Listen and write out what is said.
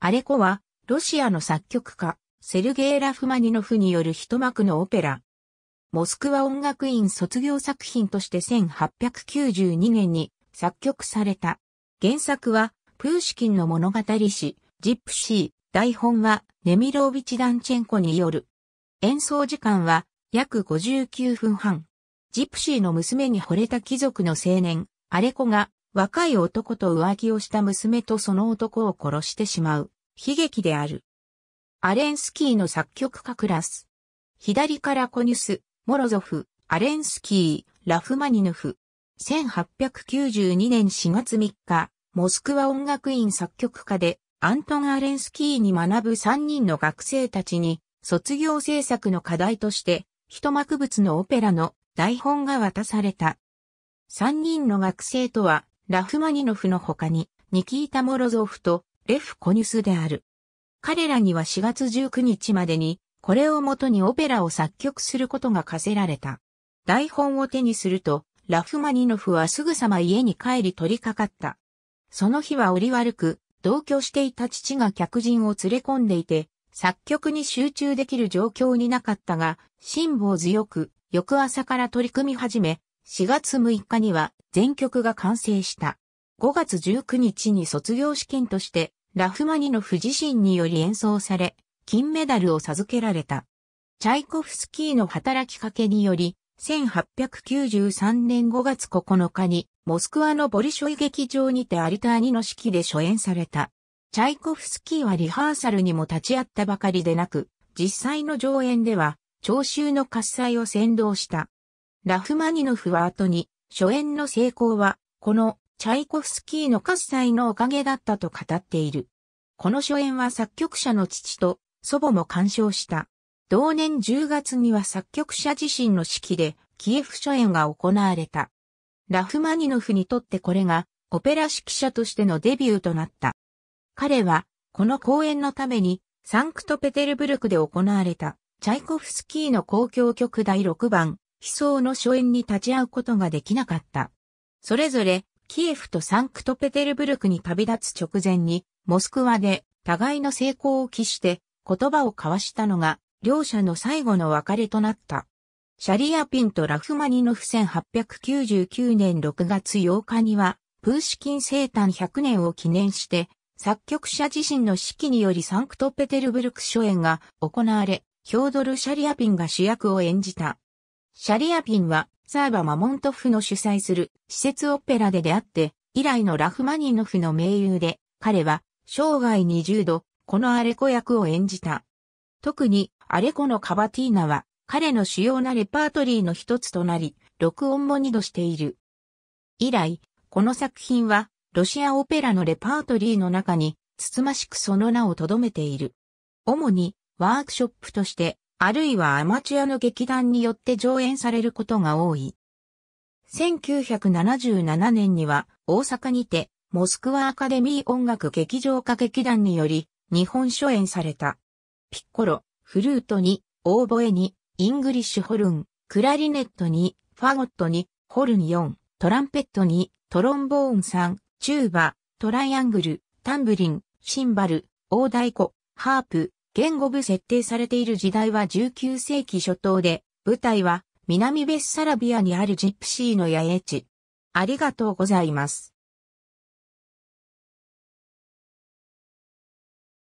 アレコは、ロシアの作曲家、セルゲイ・ラフマニノフによる一幕のオペラ。モスクワ音楽院卒業作品として1892年に作曲された。原作は、プーシキンの物語詩、ジップシー、台本は、ネミロービチ・ダンチェンコによる。演奏時間は、約59分半。ジップシーの娘に惚れた貴族の青年、アレコが、若い男と浮気をした娘とその男を殺してしまう、悲劇である。アレンスキーの作曲家クラス。左からコニュス、モロゾフ、アレンスキー、ラフマニヌフ。1892年4月3日、モスクワ音楽院作曲家で、アントン・アレンスキーに学ぶ3人の学生たちに、卒業制作の課題として、一幕物のオペラの台本が渡された。3人の学生とは、ラフマニノフの他に、ニキータ・モロゾフとレフ・コニュスである。彼らには4月19日までに、これをもとにオペラを作曲することが課せられた。台本を手にすると、ラフマニノフはすぐさま家に帰り取り掛かった。その日は折悪く、同居していた父が客人を連れ込んでいて、作曲に集中できる状況になかったが、辛抱強く、翌朝から取り組み始め、4月6日には全曲が完成した。5月19日に卒業試験として、ラフマニノフ自身により演奏され、金メダルを授けられた。チャイコフスキーの働きかけにより、1893年5月9日に、モスクワのボリショイ劇場にてアリターニの式で初演された。チャイコフスキーはリハーサルにも立ち会ったばかりでなく、実際の上演では、聴衆の喝采を先導した。ラフマニノフは後に、初演の成功は、このチャイコフスキーの喝采のおかげだったと語っている。この初演は作曲者の父と祖母も鑑賞した。同年10月には作曲者自身の指揮でキエフ初演が行われた。ラフマニノフにとってこれがオペラ指揮者としてのデビューとなった。彼はこの公演のためにサンクトペテルブルクで行われたチャイコフスキーの公共曲第6番悲壮の初演に立ち会うことができなかった。それぞれ、キエフとサンクトペテルブルクに旅立つ直前に、モスクワで互いの成功を期して言葉を交わしたのが、両者の最後の別れとなった。シャリアピンとラフマニノフ1899年6月8日には、プーシキン生誕100年を記念して、作曲者自身の指揮によりサンクトペテルブルク初演が行われ、ヒョードル・シャリアピンが主役を演じた。シャリアピンは、サーバ・マモントフの主催する施設オペラで出会って、以来のラフマニノフの盟友で、彼は、生涯20度、このアレコ役を演じた。特に、アレコのカバティーナは、彼の主要なレパートリーの一つとなり、録音も二度している。以来、この作品は、ロシアオペラのレパートリーの中に、つつましくその名を留めている。主に、ワークショップとして、あるいはアマチュアの劇団によって上演されることが多い。1977年には大阪にてモスクワアカデミー音楽劇場歌劇団により日本初演された。ピッコロ、フルートに、オーボエに、イングリッシュホルン、クラリネットに、ファゴットに、ホルン4、トランペットに、トロンボーン3、チューバ、トライアングル、タンブリン、シンバル、大太鼓、ハープ、言語部設定されている時代は19世紀初頭で、舞台は南ベッサラビアにあるジプシーの野営地。ありがとうございます。